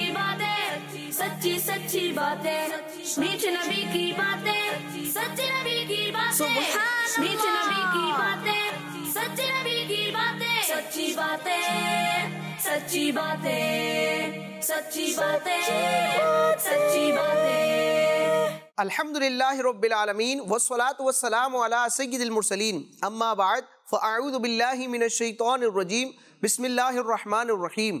सच्ची बातें सच्ची सच्ची बातें मीठ नबी की बातें सच्ची नबी की बातें मीठ नबी की बातें सच्ची नबी की बातें सच्ची बातें सच्ची बातें सच्ची बातें सच्ची बातें अल्हम्दुलिल्लाह रब्बिल आलमीन वस्सलातु वस्सलामु अला सय्यिदिल मुरसलीन अम्मा बाद फ़अऊदु बिल्लाहि मिनश शैतानिर रजीम बिस्मिल्लाहिर रहमानिर रहीम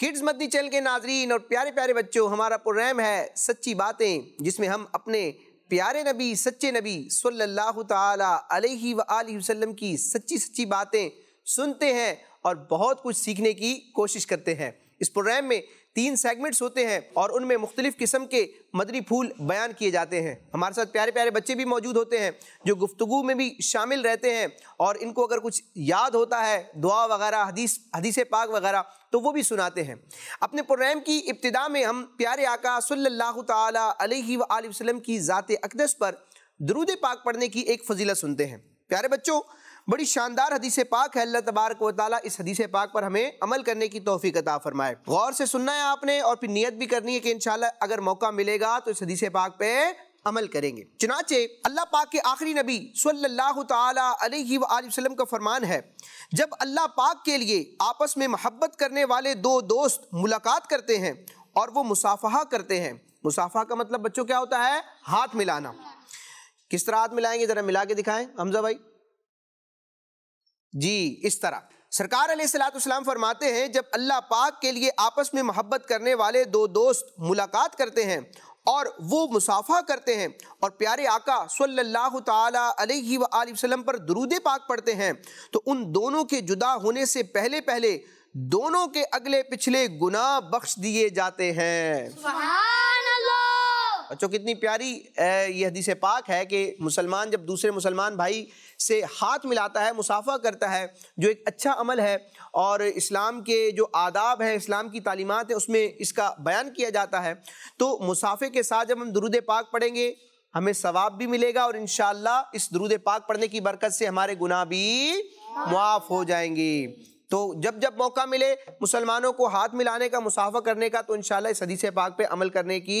किड्स मदनी चैनल के नाजरीन और प्यारे प्यारे बच्चों हमारा प्रोग्राम है सच्ची बातें जिसमें हम अपने प्यारे नबी सच्चे नबी सल्लल्लाहु ताला अलैहि वसल्लम की सच्ची सच्ची बातें सुनते हैं और बहुत कुछ सीखने की कोशिश करते हैं इस प्रोग्राम में तीन सेगमेंट्स होते हैं और उनमें मुख्तलिफ किस्म के मदनी फूल बयान किए जाते हैं हमारे साथ प्यारे प्यारे बच्चे भी मौजूद होते हैं जो गुफ्तु में भी शामिल रहते हैं और इनको अगर कुछ याद होता है दुआ वगैरह हदीस हदीस पाक वगैरह तो वो भी सुनाते हैं अपने प्रोग्राम की इब्तदा में हम प्यारे आका सल्ला वसलम की ज़ात अकदस पर दरूद पाक पढ़ने की एक फजीलत सुनते हैं प्यारे बच्चों बड़ी शानदार हदीस पाक है अल्लाह तबारक वाली इस हदीस पाक पर हमें अमल करने की तोहफ़ी अता फरमाए गौर से सुनना है आपने और फिर नीयत भी करनी है कि इन अगर मौका मिलेगा तो इस हदीस पाक पे अमल करेंगे चनाचे अल्लाह पाक के आखिरी नबी सल्लल्लाहु अलैहि वसल्लम का फरमान है जब अल्लाह पाक के लिए आपस में मोहब्बत करने वाले दो दोस्त मुलाकात करते हैं और वो मुसाफहा करते हैं मुसाफहा का मतलब बच्चों क्या होता है हाथ मिलाना किस तरह हाथ मिलाएंगे ज़रा मिला के दिखाएं हमजा भाई जी इस तरह सरकार सलाम फरमाते हैं जब अल्लाह पाक के लिए आपस में मोहब्बत करने वाले दो दोस्त मुलाकात करते हैं और वो मुसाफा करते हैं और प्यारे आका सल्लल्लाहु ताला अलैहि वसल्लम पर दरूद पाक पढ़ते हैं तो उन दोनों के जुदा होने से पहले पहले दोनों के अगले पिछले गुनाह बख्श दिए जाते हैं बच्चों कितनी प्यारी ये हदीस पाक है कि मुसलमान जब दूसरे मुसलमान भाई से हाथ मिलाता है मुसाफा करता है जो एक अच्छा अमल है और इस्लाम के जो आदाब हैं इस्लाम की तालीमत है उसमें इसका बयान किया जाता है तो मुसाफे के साथ जब हम दरुद पाक पढ़ेंगे हमें सवाब भी मिलेगा और इन इस दरूद पाक पढ़ने की बरकत से हमारे गुनाह भी मुआफ़ हो जाएंगे तो जब जब मौका मिले मुसलमानों को हाथ मिलाने का मुसाफा करने का तो इन इस हदीस पाक पे अमल करने की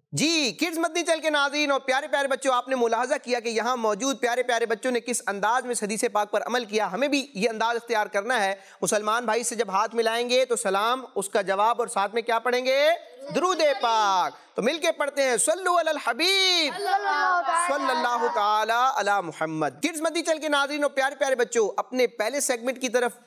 जी किड्स मदनी चल के नाजीन और प्यारे प्यारे बच्चों आपने मुलाजा किया कि यहाँ मौजूद प्यारे प्यारे बच्चों ने किस अंदाज में सदी से पाक पर अमल किया हमें भी ये अंदाज अख्तियार करना है मुसलमान भाई से जब हाथ मिलाएंगे तो सलाम उसका जवाब और साथ में क्या पढ़ेंगे द्रुद पाक तो मिलके पढ़ते हैं सल्लु अल हबीब सल्लल्लाहु ताला अला मुहम्मद किड्स मदनी चल के नाजीन और प्यारे प्यारे बच्चों अपने पहले सेगमेंट की तरफ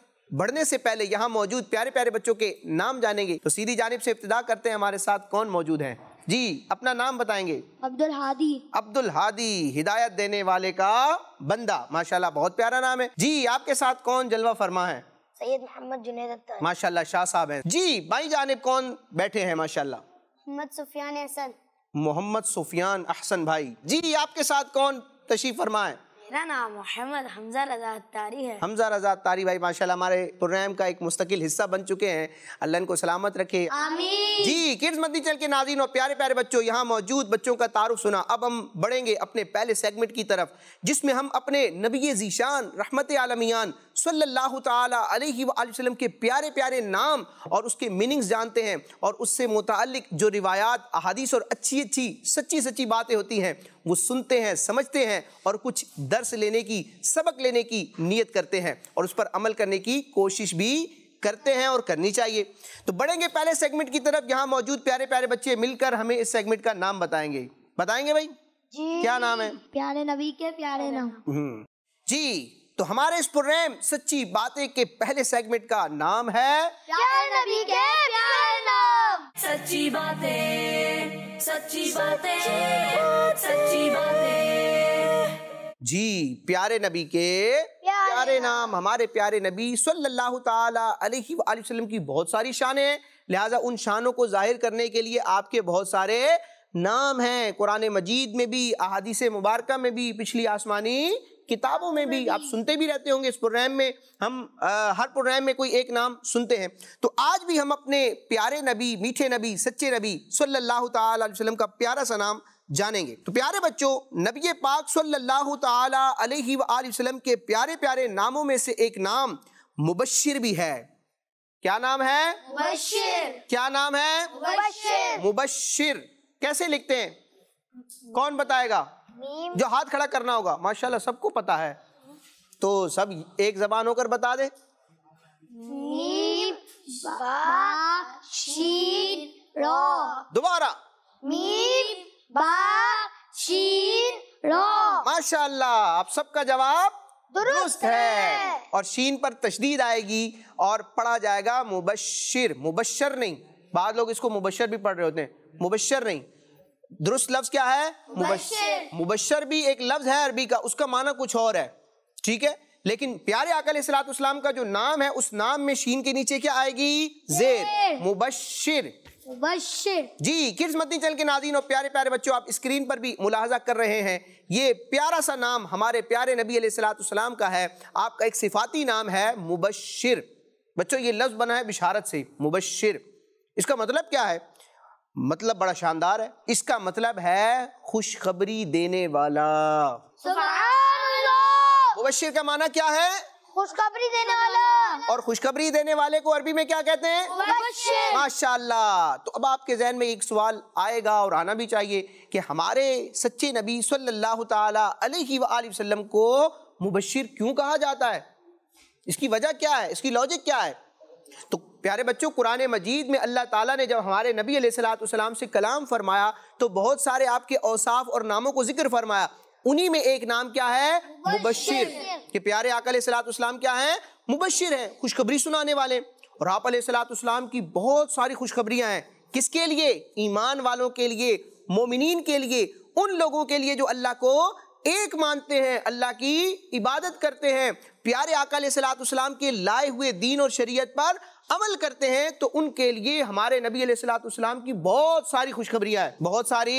बढ़ने से पहले यहाँ मौजूद प्यारे प्यारे बच्चों के नाम जानेंगे तो सीधी जानब से इब्तदा करते हैं हमारे साथ कौन मौजूद है जी अपना नाम बताएंगे अब्दुल हादी अब्दुल हादी हिदायत देने वाले का बंदा माशाल्लाह बहुत प्यारा नाम है जी आपके साथ कौन जलवा फरमा है सैयद मोहम्मद जुनेद अख्तर माशाल्लाह शाह साहब हैं जी बाई जानब कौन बैठे हैं माशाल्लाह मोहम्मद सुफियान अहसन मोहम्मद सुफियान अहसन भाई जी आपके साथ कौन तशीफ फरमा है मेरा नाम मोहम्मद हमजा रजा तारी है हमजा रजा तारी भाई माशाल्लाह हमारे प्रोग्राम का एक मुस्तकिल हिस्सा बन चुके हैं अल्लाह इनको सलामत रखे जी किड्स मदी चल के नाजीन और प्यारे प्यारे बच्चों यहाँ मौजूद बच्चों का तारुफ सुना अब हम बढ़ेंगे अपने पहले सेगमेंट की तरफ जिसमें हम अपने नबी जीशान रहमत आलमियान सल्लल्लाहु ताला अलैहि वसल्लम के प्यारे प्यारे नाम और उसके मीनिंग्स जानते हैं और उससे मुतालिक जो रिवायात अहादीस और अच्छी अच्छी सच्ची सच्ची बातें होती हैं वो सुनते हैं समझते हैं और कुछ दर्श लेने की सबक लेने की नीयत करते हैं और उस पर अमल करने की कोशिश भी करते हैं और करनी चाहिए तो बढ़ेंगे पहले सेगमेंट की तरफ यहाँ मौजूद प्यारे प्यारे बच्चे मिलकर हमें इस सेगमेंट का नाम बताएंगे बताएंगे भाई जी क्या नाम है प्यारे नबी के प्यारे नाम हम्म। जी तो हमारे इस प्रोग्राम सच्ची बातें के पहले सेगमेंट का नाम है प्यारे नबी के प्यारे नाम सच्ची बातें सच्ची बातें सच्ची बातें जी प्यारे नबी के प्यारे, प्यारे नाम हमारे प्यारे नबी सल्लल्लाहु ताला अलैहि वसल्लम की बहुत सारी शान हैं लिहाजा उन शानों को जाहिर करने के लिए आपके बहुत सारे नाम हैं कुरान मजीद में भी अहादीस मुबारक में भी पिछली आसमानी किताबों में भी आप सुनते भी रहते होंगे इस प्रोग्राम में हम आ, हर प्रोग्राम में कोई एक नाम सुनते हैं तो आज भी हम अपने प्यारे नबी मीठे नबी सच्चे नबी सल्लल्लाहु अलैहि वसल्लम का प्यारा सा नाम जानेंगे तो प्यारे बच्चों नबी पाक सल्लल्लाहु अलैहि वसल्लम के प्यारे प्यारे नामों में से एक नाम मुबशिर भी है क्या नाम है मुबशिर क्या नाम है मुबशिर मुबशिर कैसे लिखते हैं कौन बताएगा जो हाथ खड़ा करना होगा माशाल्लाह सबको पता है तो सब एक जबान होकर बता दे दोबारा माशाल्लाह आप सबका जवाब दुरुस्त है और शीन पर तशदीद आएगी और पढ़ा जाएगा मुबशर मुबशर नहीं बाद लोग इसको मुबशर भी पढ़ रहे होते हैं मुबशर नहीं दुरुस्त लफ्ज क्या है मुबशर भी एक लफ्ज है अरबी का उसका माना कुछ और है ठीक है लेकिन प्यारे अकल सलाम का जो नाम है उस नाम में शीन के नीचे क्या आएगी जेर मुबशर मुबशर जी किस मदनी चल के नाजीन और प्यारे प्यारे बच्चों आप स्क्रीन पर भी मुलाहजा कर रहे हैं ये प्यारा सा नाम हमारे प्यारे नबी सलाम का है आपका एक सिफाती नाम है मुबशर बच्चों ये लफ्ज़ बना है बिशारत से मुबशर इसका मतलब क्या है मतलब बड़ा शानदार है इसका मतलब है खुशखबरी देने वाला मुबशर का माना क्या है खुशखबरी देने वाला और खुशखबरी देने वाले को अरबी में क्या कहते हैं माशाल्लाह तो अब आपके जहन में एक सवाल आएगा और आना भी चाहिए कि हमारे सच्चे नबी सल्लल्लाहु अलैहि वसल्लम को मुबशर क्यों कहा जाता है इसकी वजह क्या है इसकी लॉजिक क्या है तो प्यारे बच्चों कुरान मजीद में अल्लाह ताला ने जब हमारे नबी सलाम से कलाम फरमाया तो बहुत सारे आपके औसाफ और नामों को जिक्र फरमाया उन्हीं में एक नाम क्या है मुबशिर कि प्यारे आकल सलाम क्या हैं मुबशिर हैं खुशखबरी सुनाने वाले और आप सलाम की बहुत सारी खुशखबरियाँ हैं किसके लिए ईमान वालों के लिए मोमिन के लिए उन लोगों के लिए जो अल्लाह को एक मानते हैं अल्लाह की इबादत करते हैं प्यारे आकाल के लाए हुए दीन और शरीयत पर अमल करते हैं तो उनके लिए हमारे नबी सलाम की बहुत सारी खुशखबरियाँ हैं बहुत सारी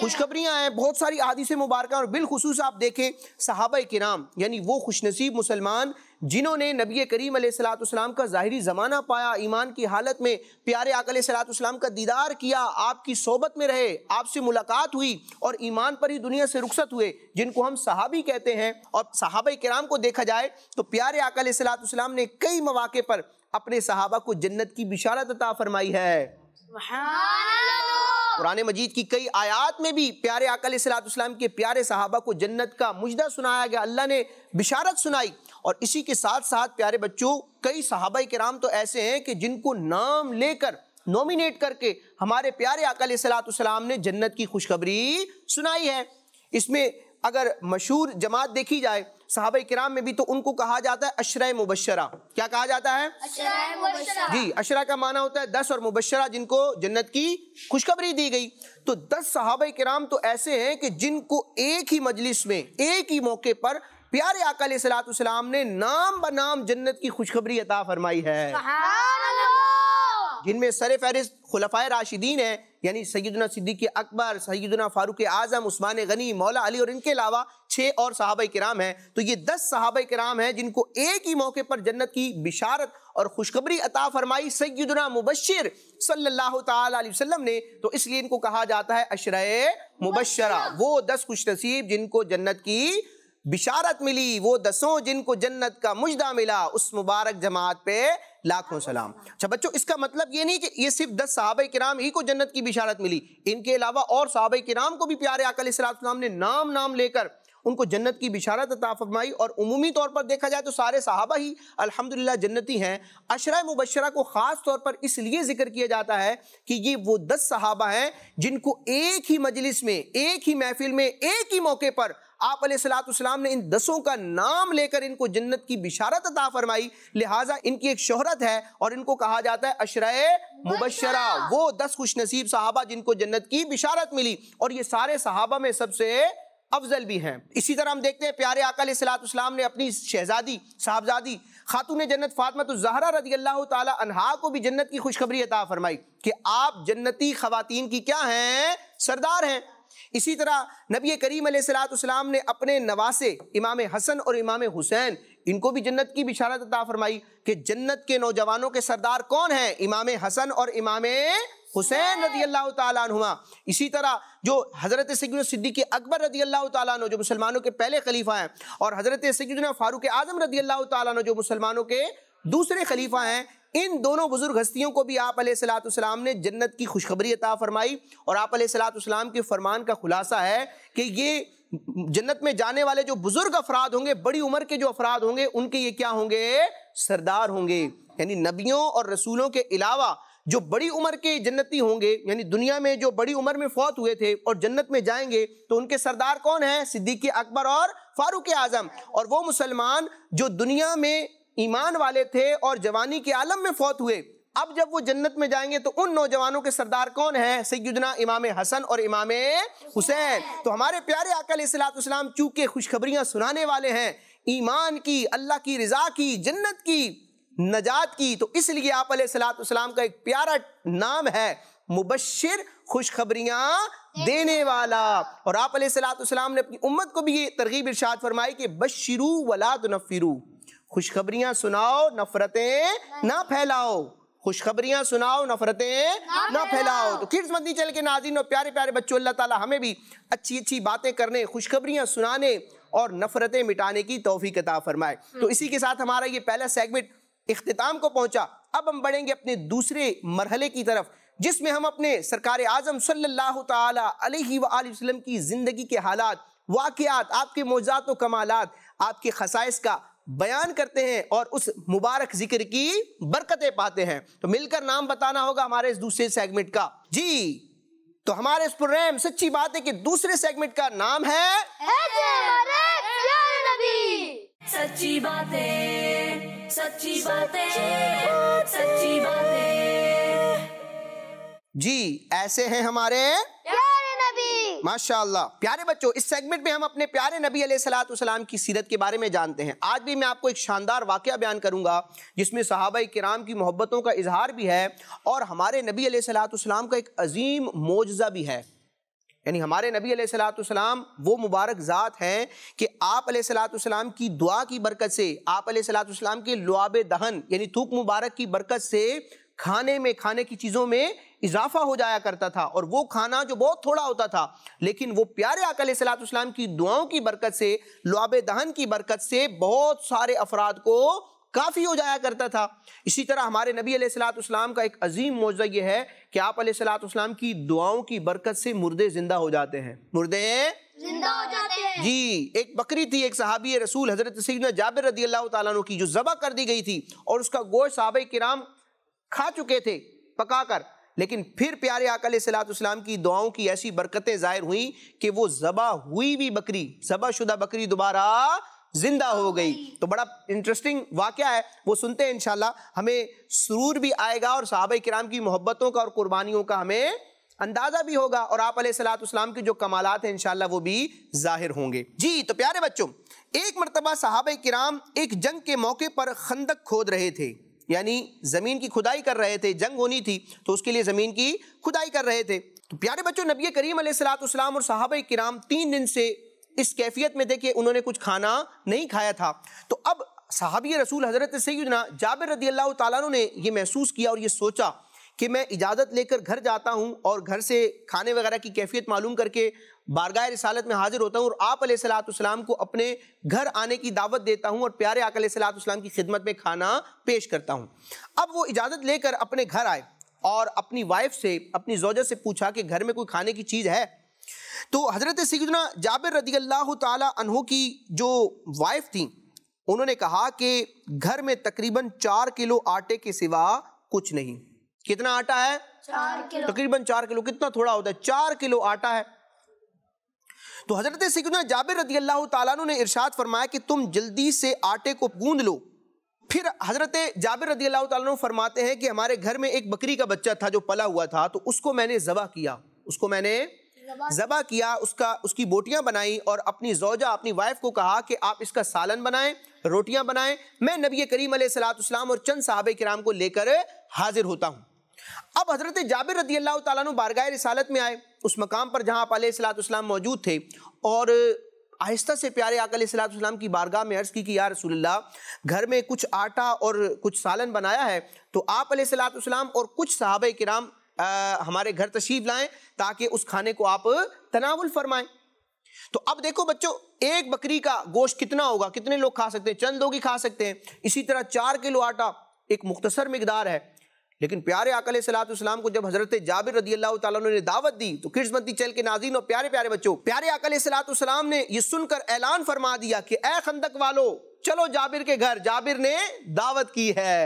खुशखबरियाँ हैं बहुत सारी आदि से मुबारक और बिलखसूस आप देखें सहाबा के नाम यानी वो खुशनसीब मुसलमान जिन्होंने नबी करीम सलाम का ज़ाहरी ज़माना पाया ईमान की हालत में प्यारे आकल सलाम का दीदार किया आपकी सोबत में रहे आपसे मुलाकात हुई और ईमान पर ही दुनिया से रुखसत हुए जिनको हम सहाबी कहते हैं और सहाब कराम को देखा जाए तो प्यारे आकल सलाम ने कई मौाक़े पर अपने सहाबा को जन्नत की बिशारत अता फरमाई है कुरान मजीद की कई आयात में भी प्यारे आकल के प्यारे साहबा को जन्नत का मुजदा सुनाया गया अल्लाह ने बिशारत सुनाई और इसी के साथ साथ प्यारे बच्चों कई सहाबा कराम तो ऐसे हैं कि जिनको नाम लेकर नॉमिनेट करके हमारे प्यारे आकल सलाम ने जन्नत की खुशखबरी सुनाई है इसमें अगर मशहूर जमात देखी जाए साहब कराम में भी तो उनको कहा जाता है अशर मुबशरा क्या कहा जाता है जी अशरा का माना होता है दस और मुबशरा जिनको जन्नत की खुशखबरी दी गई तो दस साहब कराम तो ऐसे हैं कि जिनको एक ही मजलिस में एक ही मौके पर प्यारे अकाल सलाम ने नाम ब नाम जन्नत की खुशखबरी अता फरमाई है जिनमें सर फहरिस्त खुलफा राशिदीन है यानी सैदना सिद्दीक़ी अकबर सैदना फारूक आज़म उस्मान गनी मौला अली और इनके अलावा छः और सहाब कराम हैं तो ये दस सहाब कराम हैं जिनको एक ही मौके पर जन्नत की बिशारत और खुशखबरी अता फरमाई सैदना मुबशर सल्लल्लाहु अलैहि वसल्लम ने तो इसलिए इनको कहा जाता है अशर मुबशरा वो दस खुश नसीब जिनको जन्नत की बिशारत मिली वो दसों जिनको जन्नत का मुजदा मिला उस मुबारक जमात पे लाखों सलाम अच्छा बच्चों इसका मतलब ये नहीं कि ये सिर्फ दस साहब कराम ही को जन्नत की बिशारत मिली इनके अलावा और साहब कराम को भी प्यारे अकल सलाम ने नाम नाम लेकर उनको जन्नत की बिशारत अता फरमाई और उमूमी तौर पर देखा जाए तो सारे साहबा ही अल्हम्दुलिल्लाह जन्नती हैं अशरा मुबशरा को ख़ास तौर पर इसलिए जिक्र किया जाता है कि ये वो दस साहबा हैं जिनको एक ही मजलिस में एक ही महफिल में एक ही मौके पर आप सलाम ने इन दसों का नाम लेकर इनको जन्नत की बिशारत अता फरमाई लिहाजा इनकी एक शोहरत है और इनको कहा जाता है अशरय मुबशरा वो दस खुश नसीब साहबा जिनको जन्नत की बिशारत मिली और ये सारे साहबा में सबसे अफजल भी हैं इसी तरह हम देखते हैं प्यारे आकल सलाम ने अपनी शहजादी साहबजादी खातून जन्नत जहरा रजी अल्लाह तहा को भी जन्नत की खुशखबरी अता फरमाई कि आप जन्नती ख़वातीन की क्या हैं सरदार हैं इसी तरह नबी करीम सलाम ने अपने नवासे इमाम हसन और इमाम हुसैन इनको भी जन्नत की बिशारत अता फरमाई कि जन्नत के नौजवानों के सरदार कौन हैं इमाम हसन और इमाम हुसैन रदी अल्लाह तुमा इसी तरह जो हज़रत सिद्दीक अकबर रदी अल्लाह तु जो मुसलमानों के पहले खलीफा हैं और हज़रत सैदना फ़ारूक आज़म रदी अल्लाह तुम जो मुसलमानों के दूसरे खलीफा हैं इन दोनों बुजुर्ग हस्तियों को भी आप सलाम ने जन्नत की खुशखबरी अता फरमाई और आप सलाम के फरमान का खुलासा है कि ये जन्नत में जाने वाले जो बुजुर्ग अफराद होंगे बड़ी उम्र के जो अफराद होंगे उनके ये क्या होंगे सरदार होंगे यानी नबियों और रसूलों के अलावा जो बड़ी उम्र के जन्नती होंगे यानी दुनिया में जो बड़ी उम्र में फौत हुए थे और जन्नत में जाएंगे तो उनके सरदार कौन है सिद्दीक अकबर और फारूक आजम और वो मुसलमान जो दुनिया में ईमान वाले थे और जवानी के आलम में फौत हुए अब जब वो जन्नत में जाएंगे तो उन नौजवानों के सरदार कौन है सैदना इमाम हसन और इमाम हुसैन तो हमारे प्यारे अकल सलाम चूँकि खुशखबरियां सुनाने वाले हैं ईमान की अल्लाह की रजा की जन्नत की नजात की तो इसलिए आप सलाम का एक प्यारा नाम है मुबशर खुशखबरियाँ देने वाला और आप सलाम ने अपनी उम्मत को भी ये तरगीब इर्शाद फरमाई कि बशरू वला नफ़िरू खुशखबरियां सुनाओ नफरतें ना फैलाओ खुशखबरियां सुनाओ नफरतें ना, ना फैलाओ तो किड्स मदनी चल के नाजिन और प्यारे प्यारे बच्चों अल्लाह ताला हमें भी अच्छी अच्छी बातें करने खुशखबरियां सुनाने और नफरतें मिटाने की तोहफ़ी कता फरमाए हम्म। तो इसी के साथ हमारा ये पहला सेगमेंट इख्तिताम को पहुंचा अब हम बढ़ेंगे अपने दूसरे मरहले की तरफ जिसमें हम अपने सरकार आजम सल्लल्लाहु अलैहि वसल्लम की ज़िंदगी के हालात वाकयात आपके मौजात व कमालत आपके खसाइस का बयान करते हैं और उस मुबारक जिक्र की बरकतें पाते हैं तो मिलकर नाम बताना होगा हमारे इस दूसरे सेगमेंट का जी तो हमारे इस प्रोग्राम सच्ची बात है कि दूसरे सेगमेंट का नाम है सच्ची बातें सच्ची बातें सच्ची बातें जी ऐसे हैं हमारे माशाल्लाह प्यारे बच्चों इस सेगमेंट में हम अपने प्यारे नबी सलाम की सीरत के बारे में जानते हैं आज भी मैं आपको एक शानदार वाक्य बयान करूंगा जिसमें सहाबा कराम की मोहब्बतों का इजहार भी है और हमारे नबी सलाम का एक अजीम मोजा भी है यानी हमारे नबी सलाम वो मुबारक ज़ात हैं कि आप सलाम की दुआ की बरकत से आप सलाम के लुआब दहन यानी थूक मुबारक की बरकत से खाने में खाने की चीज़ों में इजाफा हो जाया करता था और वो खाना जो बहुत थोड़ा होता था लेकिन वो प्यारे अकल सलाम की दुआओं की बरकत से लुआब दहन की बरकत से बहुत सारे अफराद को काफ़ी हो जाया करता था इसी तरह हमारे नबी सलाम का एक अजीम मौजा यह है कि आप सलाम की दुआओं की बरकत से मुर्दे ज़िंदा हो जाते हैं मुर्दे जिंदा हो जाते हैं जी एक बकरी थी एक सहाबी रसूल हजरत सैदा जाबिर रदी अल्लाह तु की जो जबा कर दी गई थी और उसका गोश्त साहब कराम खा चुके थे पकाकर लेकिन फिर प्यारे आकल सलाम की दुआओं की ऐसी बरकतें जाहिर हुई कि वो जबा हुई भी बकरी जबा शुदा बकरी दोबारा जिंदा हो गई तो बड़ा इंटरेस्टिंग वाक्य है वो सुनते हैं इनशाला हमें सुरूर भी आएगा और साहब कराम की मोहब्बतों का और कुर्बानियों का हमें अंदाज़ा भी होगा और आप सलाम के जो कमालत हैं इनशाला वो भी जाहिर होंगे जी तो प्यारे बच्चों एक मरतबा साहब कराम एक जंग के मौके पर खंदक खोद रहे थे यानी ज़मीन की खुदाई कर रहे थे जंग होनी थी तो उसके लिए ज़मीन की खुदाई कर रहे थे तो प्यारे बच्चों नबी करीम सलाम और साहब कराम तीन दिन से इस कैफियत में थे कि उन्होंने कुछ खाना नहीं खाया था तो अब साहबी रसूल हज़रत सैदना जाबिर रदी अल्लाह तु ने यह महसूस किया और ये सोचा कि मैं इजाज़त लेकर घर जाता हूँ और घर से खाने वगैरह की कैफियत मालूम करके बारगाह रसालत में हाजिर होता हूँ और आप सलाम को अपने घर आने की दावत देता हूँ और प्यारे आकलम की खिदमत में खाना पेश करता हूँ अब वो इजाज़त लेकर अपने घर आए और अपनी वाइफ से अपनी जोजत से पूछा कि घर में कोई खाने की चीज़ है तो हज़रत सगना जाबिर रदी अल्लाह तहों की जो वाइफ थी उन्होंने कहा कि घर में तकरीबन चार किलो आटे के सिवा कुछ नहीं कितना आटा है चार किलो तकरीबन चार किलो कितना थोड़ा होता है चार किलो आटा है तो हजरत सिकुना जाबिर रदी अल्लाह तु ने इरशाद फरमाया कि तुम जल्दी से आटे को गूंद लो फिर हजरत जाबिर रदी अल्लाह तु फरमाते हैं कि हमारे घर में एक बकरी का बच्चा था जो पला हुआ था तो उसको मैंने जबा किया उसको मैंने जबा किया उसका उसकी बोटियां बनाई और अपनी जोजा अपनी वाइफ को कहा कि आप इसका सालन बनाएं रोटियां बनाएं मैं नबी करीम सलाम और चंद साहब कराम को लेकर हाजिर होता हूँ अब हजरत जाबिर रदी अल्लाह तु बारगा रिसालत में आए उस मकाम पर जहाँ आप सलाम मौजूद थे और आहिस्ता से प्यारे आकल सलाम की बारगाह में अर्ज़ की कि या रसूलल्लाह घर में कुछ आटा और कुछ सालन बनाया है तो आप सलाम और कुछ साहब कराम हमारे घर तशीफ लाएं ताकि उस खाने को आप तनावल फरमाएं तो अब देखो बच्चों एक बकरी का गोश्त कितना होगा कितने लोग खा सकते हैं चंद लोग ही खा सकते हैं इसी तरह चार किलो आटा एक मुख्तसर मकदार है लेकिन प्यारे आकल सलाम को जब हजरत जाबिर रदी अल्लाह ने दावत दी तो किरसमती चल के नाजीन और प्यारे प्यारे बच्चों प्यारे सलात सलाम ने यह सुनकर ऐलान फरमा दिया कि ए खंदक वालो चलो जाबिर के घर जाबिर ने दावत की है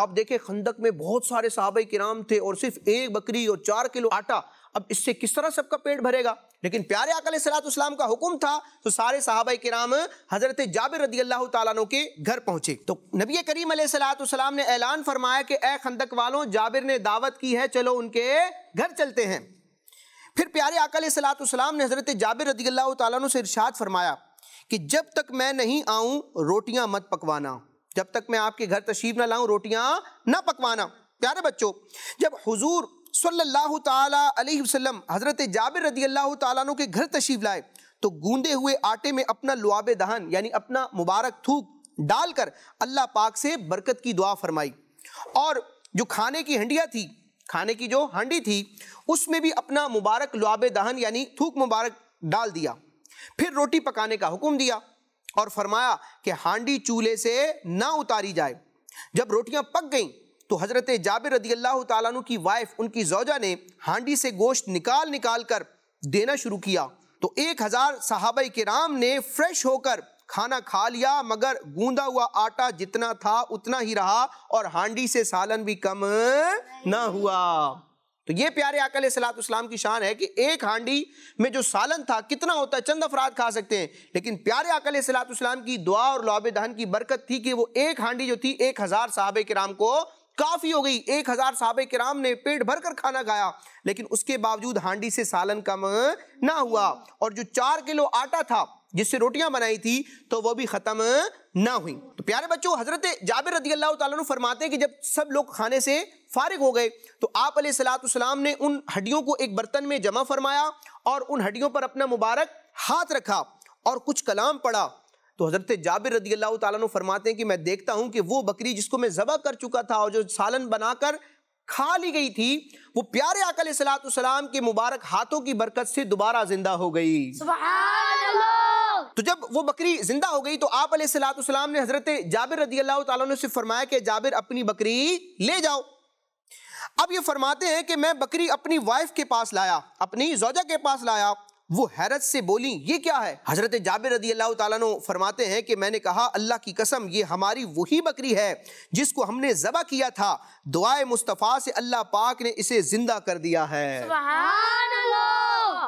आप देखे खंदक में बहुत सारे साहब किराम थे और सिर्फ एक बकरी और चार किलो आटा अब इससे किस तरह सबका पेट भरेगा लेकिन प्यारे अकल सलाम का हुक्म था तो सारे साहबा कराम हजरत जाबिर रदी अल्लाह तु के घर पहुंचे तो नबी करीम सलाम ने ऐलान फरमाया कि ए खंदक वालों जाबिर ने दावत की है चलो उनके घर चलते हैं फिर प्यारे अकल सलाम ने हजरत जाबिर रदी अल्लाह तु से इर्शाद फरमाया कि जब तक मैं नहीं आऊँ रोटियाँ मत पकवाना जब तक मैं आपके घर तशीफ ना लाऊं रोटियाँ ना पकवाना प्यारे बच्चों जब हुजूर सल्लल्लाहु ताला अलैहि वसल्लम हज़रत जाबिर रदी अल्लाह तु के घर तशीफ लाए तो गूंदे हुए आटे में अपना लुआब दहन यानी अपना मुबारक थूक डालकर अल्लाह पाक से बरकत की दुआ फरमाई और जो खाने की हंडिया थी खाने की जो हंडी थी उसमें भी अपना मुबारक लुआब दहन यानी थूक मुबारक डाल दिया फिर रोटी पकाने का हुक्म दिया और फरमाया कि हांडी चूल्हे से ना उतारी जाए जब रोटियां पक गईं तो हज़रत जाबिर रदी अल्लाह तु की वाइफ उनकी जौजा ने हांडी से गोश्त निकाल निकाल कर देना शुरू किया तो एक हज़ार के राम ने फ्रेश होकर खाना खा लिया मगर गूंदा हुआ आटा जितना था उतना ही रहा और हांडी से सालन भी कम ना हुआ तो ये प्यारे आकल सलाम की शान है कि एक हांडी में जो सालन था कितना होता है चंद अफराद खा सकते हैं लेकिन प्यारे आकल सलाम की दुआ और लाबे दहन की बरकत थी कि वो एक हांडी जो थी एक हज़ार साहब के राम को काफी हो गई एक हजार साहब किराम ने पेट भरकर खाना खाया लेकिन उसके बावजूद हांडी से सालन कम ना हुआ और जो चार किलो आटा था जिससे रोटियां बनाई थी तो वो भी ख़त्म ना हुई तो प्यारे बच्चों हज़रत जाबिर रदी अल्लाह तु फरमाते हैं कि जब सब लोग खाने से फारिग हो गए तो आप सलाम ने उन हड्डियों को एक बर्तन में जमा फरमाया और उन हड्डियों पर अपना मुबारक हाथ रखा और कुछ कलाम पढ़ा तो हज़रत जाबिर रदी अल्लाह तु फरमाते हैं कि मैं देखता हूँ कि वो बकरी जिसको मैं ज़बह कर चुका था और जो सालन बनाकर खा ली गई थी वो प्यारे अकल सलाम के मुबारक हाथों की बरकत से दोबारा जिंदा हो गई तो जब वो बकरी जिंदा हो गई तो आप सलाम ने हजरत जाबिर रदी अल्लाह तु से फरमाया कि जाबिर अपनी बकरी ले जाओ अब ये फरमाते हैं कि मैं बकरी अपनी वाइफ के पास लाया अपनी जोजा के पास लाया वो हैरत से बोली ये क्या है हजरत जाबिर रदी अल्लाह तु फरमाते हैं कि मैंने कहा अल्लाह की कसम ये हमारी वही बकरी है जिसको हमने जबा किया था दुआए मुस्तफ़ा से अल्लाह पाक ने इसे जिंदा कर दिया है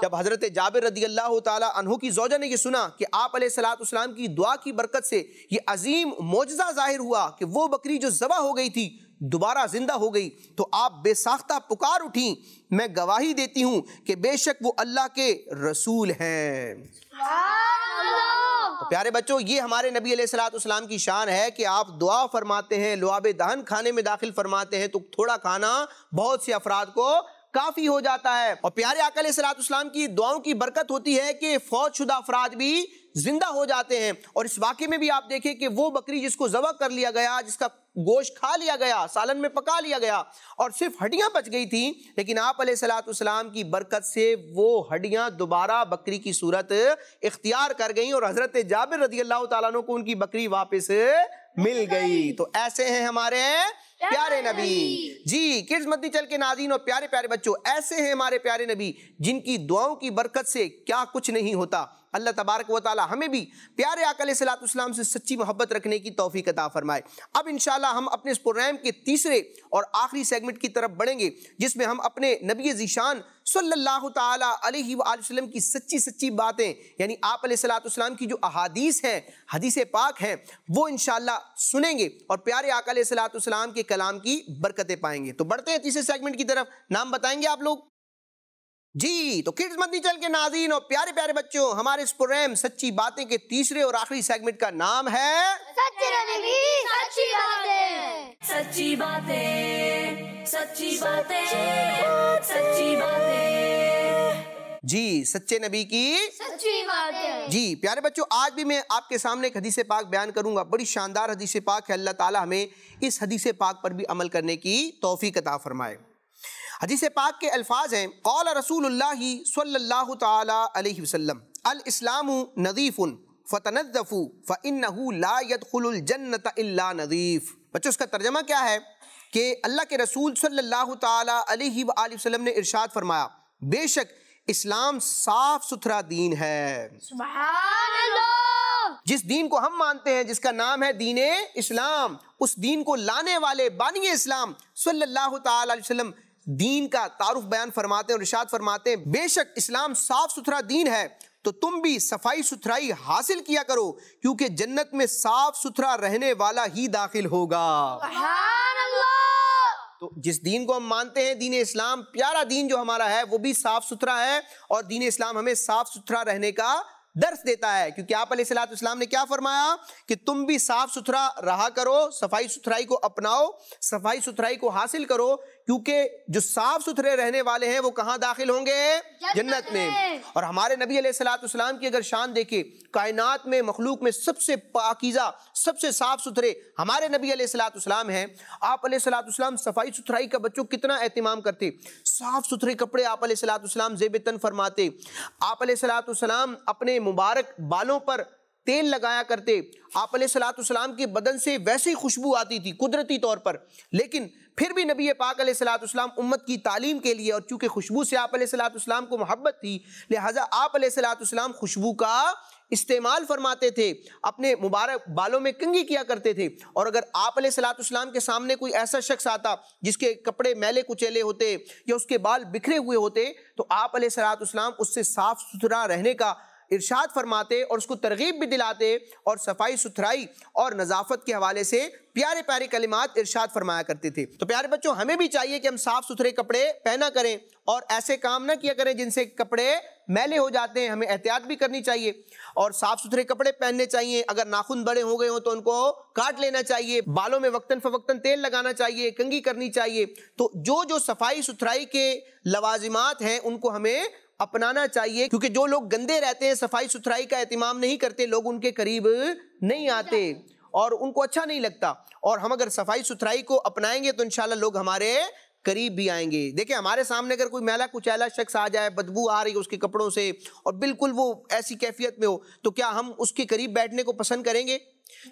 जब हजरत जाबिर रदी अल्लाह तहों की जोजा ने यह सुना कि आप सलाम की दुआ की बरकत से ये अजीम मोजा जाहिर हुआ कि वो बकरी जो जबा हो गई थी दोबारा जिंदा हो गई तो आप बेसाख्ता पुकार उठी मैं गवाही देती हूँ कि बेशक वो अल्लाह के रसूल हैं तो प्यारे बच्चों ये हमारे नबी सलाम की शान है कि आप दुआ फरमाते हैं लुआब दहन खाने में दाखिल फरमाते हैं तो थोड़ा खाना बहुत से अफराद को काफ़ी हो जाता है और प्यारे अकल सलाम की दुआओं की बरकत होती है कि फौज शुदा अफराद भी जिंदा हो जाते हैं और इस वाक्य में भी आप देखें कि वो बकरी जिसको जबा कर लिया गया जिसका गोश्त खा लिया गया सालन में पका लिया गया और सिर्फ हड्डियां बच गई थी लेकिन आप सलाम की बरकत से वो हड्डियां दोबारा बकरी की सूरत इख्तियार कर गई और हजरत जाबिर रजी अल्लाह तु को उनकी बकरी वापस मिल गई तो ऐसे हैं हमारे प्यारे नबी जी किड्स मदनी चल के नाजीन और प्यारे प्यारे बच्चों ऐसे हैं हमारे प्यारे नबी जिनकी दुआओं की बरकत से क्या कुछ नहीं होता अल्लाह तबारक व ताली हमें भी प्यारे आकल सलाम से सच्ची मोहब्बत रखने की तोफ़ी अता फ़रमाए अब इन हम अपने इस प्रोग्राम के तीसरे और आखिरी सेगमेंट की तरफ बढ़ेंगे जिसमें हम अपने नबी ज़ीशान सल्ला वसम की सच्ची सच्ची बातें यानी आप सलाम की जो अहादीस हैं हदीस पाक हैं वो इन सुनेंगे और प्यारे आकल सलाम के कलाम की बरकतें पाएंगे तो बढ़ते हैं तीसरे सेगमेंट की तरफ नाम बताएंगे आप लोग जी तो किड्स नहीं चल के नाजीन और प्यारे प्यारे बच्चों हमारे इस प्रोग्राम सच्ची बातें के तीसरे और आखिरी सेगमेंट का नाम है सच्ची बातें सच्ची बातें सच्ची बातें सच्ची बातें जी सच्चे नबी की सच्ची बात है जी प्यारे बच्चों आज भी मैं आपके सामने एक हदीस पाक बयान करूंगा बड़ी शानदार हदीस पाक है अल्लाह ताला हमें इस हदीस पाक पर भी अमल करने की तोफ़ी कता फरमाए हदीस पाक के अल्फाज हैं कौल रसूल सल्लल्लाहु ताला वसल्लम सल्ला तसम अलस्लाम नदीफ़ुन फ़तनदफ़ू फ़िन जन्नत अल्ला नदीफ़ बच्चों इसका तर्जमा क्या है कि अल्लाह के रसूल सल्लल्लाहु ताला अलैहि वसल्लम ने इरशाद फरमाया बेशक इस्लाम साफ सुथरा दीन है जिस दीन को हम मानते हैं जिसका नाम है दीन इस्लाम उस दीन को लाने वाले बानी इस्लाम सल्लल्लाहु अलैहि वसल्लम दीन का तारुफ बयान फरमाते हैं और इशाद फरमाते हैं बेशक इस्लाम साफ सुथरा दीन है तो तुम भी सफाई सुथराई हासिल किया करो क्योंकि जन्नत में साफ सुथरा रहने वाला ही दाखिल होगा तो जिस दीन को हम मानते हैं दीन इस्लाम प्यारा दीन जो हमारा है वो भी साफ सुथरा है और दीन इस्लाम हमें साफ सुथरा रहने का दर्श देता है क्योंकि आप सलाम ने क्या फरमाया कि तुम भी साफ सुथरा रहा करो सफाई सुथराई को अपनाओ सफाई सुथराई को हासिल करो क्योंकि जो साफ सुथरे रहने वाले हैं वो कहाँ दाखिल होंगे जन्नत में और हमारे नबी सलाम की अगर शान देखे कायनात में मखलूक में सबसे पाकिज़ा सबसे साफ सुथरे हमारे नबी सलाम हैं आप सलाम सफाई सुथराई का बच्चों कितना अहतमाम करते साफ सुथरे कपड़े आप सलाम जेब तन फरमाते आप सलाम अपने मुबारक बालों पर तेल लगाया करते आप सलाम के बदन से वैसे ही खुशबू आती थी कुदरती तौर पर लेकिन फिर भी नबी पाक सलाम उम्मत की तालीम के लिए और चूँकि खुशबू से आप सलाम को मोहब्बत थी लिहाजा आप सलाम खुशबू का इस्तेमाल फरमाते थे अपने मुबारक बालों में कंगी किया करते थे और अगर आप सलाम के सामने कोई ऐसा शख्स आता जिसके कपड़े मैले कुचेले होते या उसके बाल बिखरे हुए होते तो आप सलाम उससे साफ़ सुथरा रहने का इरशाद फरमाते और उसको तरगीब भी दिलाते और सफाई सुथराई और नज़ाफत के हवाले से प्यारे प्यारे कलिमात इरशाद फरमाया करते थे तो प्यारे बच्चों हमें भी चाहिए कि हम साफ़ सुथरे कपड़े पहना करें और ऐसे काम ना किया करें जिनसे कपड़े मैले हो जाते हैं हमें एहतियात भी करनी चाहिए और साफ़ सुथरे कपड़े पहनने चाहिए अगर नाखून बड़े हो गए हो तो उनको काट लेना चाहिए बालों में वक्ता फ़वक्ता तेल लगाना चाहिए कंगी करनी चाहिए तो जो जो सफाई सुथराई के लवाजिमात हैं उनको हमें अपनाना चाहिए क्योंकि जो लोग गंदे रहते हैं सफाई सुथराई का एहतमाम नहीं करते लोग उनके करीब नहीं आते और उनको अच्छा नहीं लगता और हम अगर सफाई सुथराई को अपनाएंगे तो इनशाला लोग हमारे करीब भी आएंगे देखिए हमारे सामने अगर कोई मैला कुचैला शख्स आ जाए बदबू आ रही है उसके कपड़ों से और बिल्कुल वो ऐसी कैफियत में हो तो क्या हम उसके करीब बैठने को पसंद करेंगे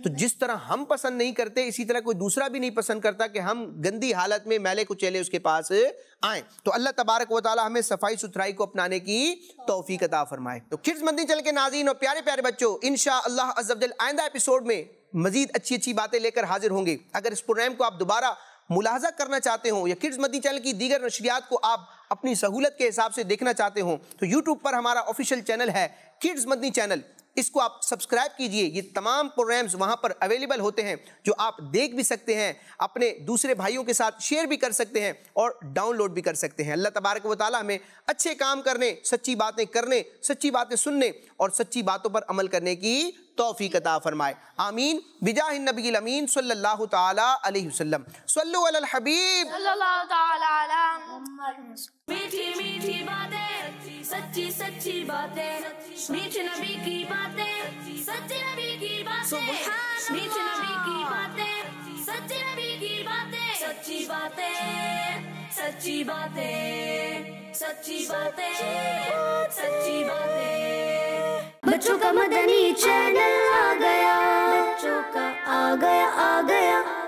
तो जिस तरह हम पसंद नहीं करते इसी तरह कोई दूसरा भी नहीं पसंद करता कि हम गंदी हालत में मैले कुचेले उसके पास आए तो अल्लाह तबारक वाली हमें सफाई सुथराई को अपनाने की तोफ़ी कदा फरमाए तो खिर्ज मंदी चल के नाजीन और प्यारे प्यारे बच्चों इन शाह आइंदा एपिसोड में मजीद अच्छी अच्छी बातें लेकर हाजिर होंगे अगर इस प्रोग्राम को आप दोबारा मुलाजा करना चाहते हो या किड्स मदी चैनल की दीगर नशरियात को आप अपनी सहूलत के हिसाब से देखना चाहते हो तो यूट्यूब पर हमारा ऑफिशियल चैनल है किड्स मदनी चैनल इसको आप सब्सक्राइब कीजिए ये तमाम प्रोग्राम्स वहाँ पर अवेलेबल होते हैं जो आप देख भी सकते हैं अपने दूसरे भाइयों के साथ शेयर भी कर सकते हैं और डाउनलोड भी कर सकते हैं अल्लाह तबारक व ताली हमें अच्छे काम करने सच्ची बातें करने सच्ची बातें सुनने और सच्ची बातों पर अमल करने की तोफ़ी कता फ़रमाए आमीन बिजाह नबी अमीन सल्ला मीठी मीठी बातें सच्ची सच्ची बातें मीठ नबी की बातें सच्चे नबी की बातें मीठ नबी की बातें सच्चे नबी की बातें सच्ची बातें सच्ची बातें सच्ची बातें सच्ची बातें बच्चों का मदनी चैनल आ गया बच्चों का आ गया आ गया